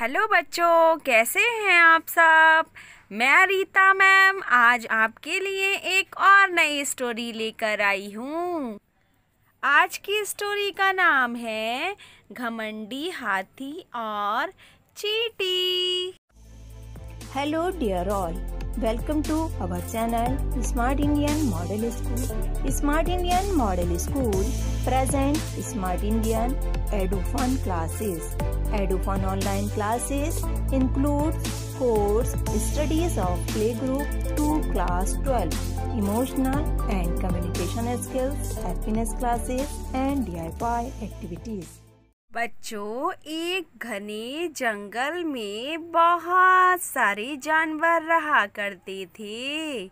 Hello बच्चों कैसे हैं आप सब मैं रीता मैम आज आपके लिए एक और नई स्टोरी लेकर आई हूँ आज की स्टोरी का नाम है घमंडी हाथी और चीटी hello dear all welcome to our channel smart Indian model school smart Indian model school present smart Indian Edufun classes Edufun online classes includes course studies of playgroup to class 12, emotional and communication skills, happiness classes and DIY activities. बच्चों एक घने जंगल में बहुत सारे जानवर रहा करते थे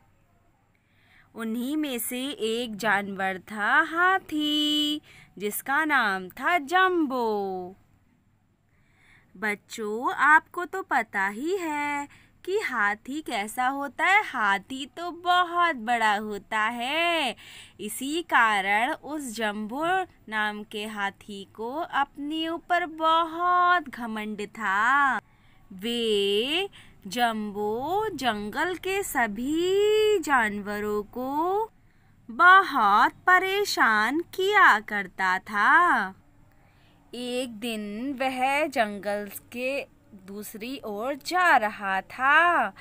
उन्हीं में से एक जानवर था हाथी जिसका नाम था जम्बो बच्चों आपको तो पता ही है कि हाथी कैसा होता है हाथी तो बहुत बड़ा होता है इसी कारण उस जम्बो नाम के हाथी को अपने ऊपर बहुत घमंड था वे जम्बो जंगल के सभी जानवरों को बहुत परेशान किया करता था एक दिन वह जंगल के दूसरी ओर जा रहा था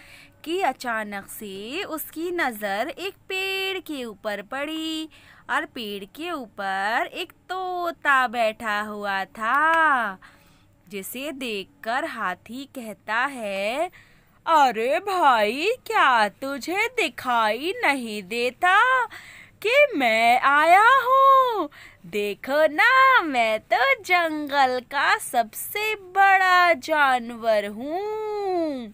कि अचानक से उसकी नज़र एक पेड़ के ऊपर पड़ी और पेड़ के ऊपर एक तोता बैठा हुआ था जिसे देखकर हाथी कहता है अरे भाई क्या तुझे दिखाई नहीं देता कि मैं आया हूँ देखो ना मैं तो जंगल का सबसे बड़ा जानवर हूँ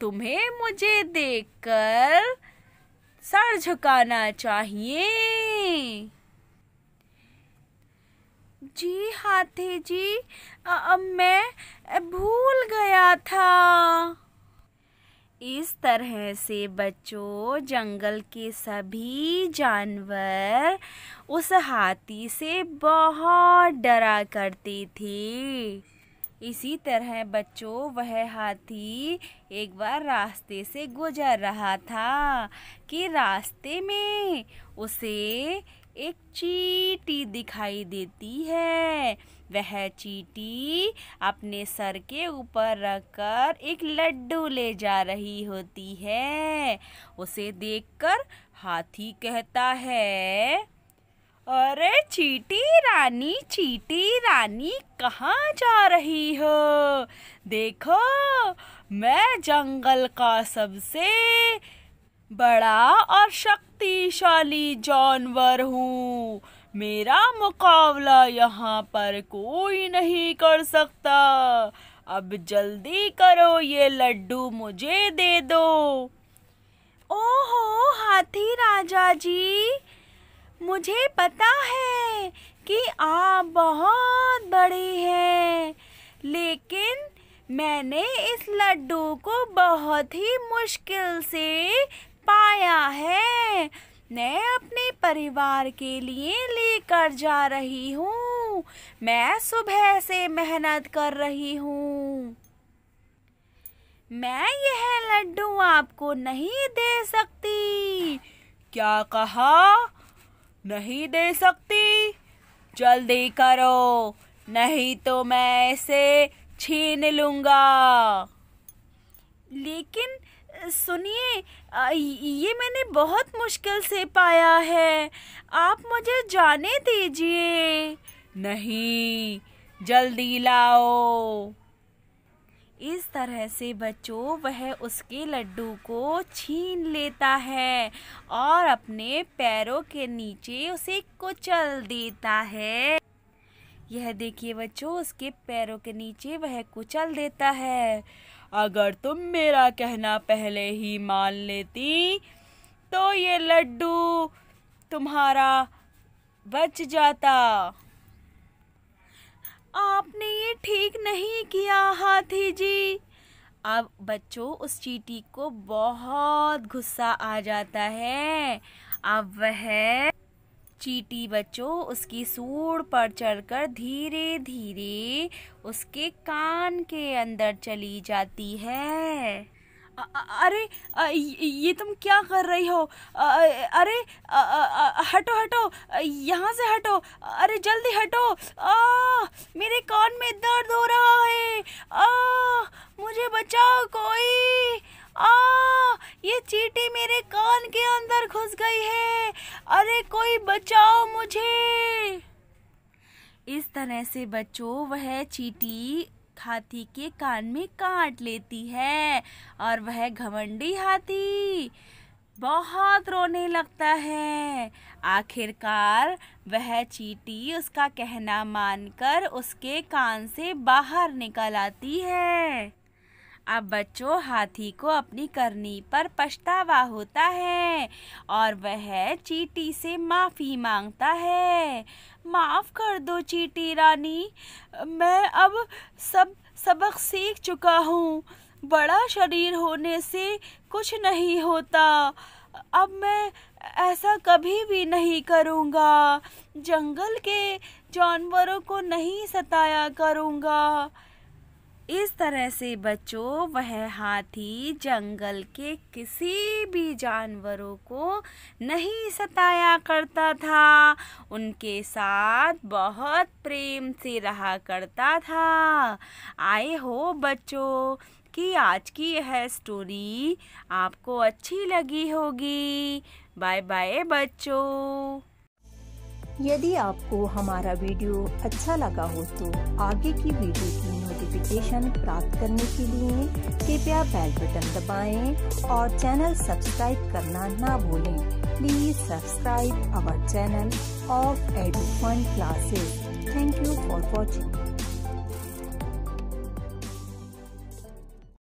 तुम्हें मुझे देखकर सर झुकाना चाहिए जी हाथी जी आ, मैं भूल गया था इस तरह से बच्चों जंगल के सभी जानवर उस हाथी से बहुत डरा करते थे इसी तरह बच्चों वह हाथी एक बार रास्ते से गुजर रहा था कि रास्ते में उसे एक चीटी दिखाई देती है वह चीटी अपने सर के ऊपर रखकर एक लड्डू ले जा रही होती है उसे देखकर हाथी कहता है अरे चीटी रानी चीटी रानी कहाँ जा रही हो देखो मैं जंगल का सबसे बड़ा और शक्तिशाली जानवर हूँ मेरा मुकाबला यहाँ पर कोई नहीं कर सकता अब जल्दी करो ये लड्डू मुझे दे दो ओहो हाथी राजा जी मुझे पता है कि आप बहुत बड़े हैं लेकिन मैंने इस लड्डू को बहुत ही मुश्किल से पाया है मैं अपने परिवार के लिए लेकर जा रही हूँ मैं सुबह से मेहनत कर रही हूँ मैं यह लड्डू आपको नहीं दे सकती क्या कहा नहीं दे सकती जल्दी करो नहीं तो मैं इसे छीन लूँगा लेकिन सुनिए ये मैंने बहुत मुश्किल से पाया है आप मुझे जाने दीजिए नहीं जल्दी लाओ इस तरह से बच्चों वह उसके लड्डू को छीन लेता है और अपने पैरों के नीचे उसे कुचल देता है यह देखिए बच्चों उसके पैरों के नीचे वह कुचल देता है अगर तुम मेरा कहना पहले ही मान लेती तो ये लड्डू तुम्हारा बच जाता आपने ये ठीक नहीं किया हाथी जी अब बच्चों उस चीटी को बहुत गुस्सा आ जाता है अब वह चीटी बच्चों उसकी सूढ़ पर चढ़कर धीरे धीरे उसके कान के अंदर चली जाती है अरे ये तुम क्या कर रही हो अरे हटो हटो यहाँ से हटो अरे जल्दी हटो आ, मेरे कान में दर्द हो रहा है आ, मुझे बचाओ कोई आ ये चीटी मेरे कान के अंदर घुस गई है अरे कोई बचाओ मुझे इस तरह से बच्चों वह चीटी हाथी के कान में काट लेती है और वह घमंडी हाथी बहुत रोने लगता है आखिरकार वह चीटी उसका कहना मानकर उसके कान से बाहर निकल आती है अब बच्चों हाथी को अपनी करनी पर पछतावा होता है और वह चीटी से माफ़ी मांगता है माफ़ कर दो चीटी रानी मैं अब सब सबक सीख चुका हूँ बड़ा शरीर होने से कुछ नहीं होता अब मैं ऐसा कभी भी नहीं करूँगा जंगल के जानवरों को नहीं सताया करूँगा इस तरह से बच्चों वह हाथी जंगल के किसी भी जानवरों को नहीं सताया करता था उनके साथ बहुत प्रेम से रहा करता था आए हो बच्चों कि आज की यह स्टोरी आपको अच्छी लगी होगी बाय बाय बच्चों यदि आपको हमारा वीडियो अच्छा लगा हो तो आगे की वीडियो की नोटिफिकेशन प्राप्त करने के लिए कृपया बेल बटन दबाएं और चैनल सब्सक्राइब करना ना भूलें please subscribe our channel of Edu classes thank you for watching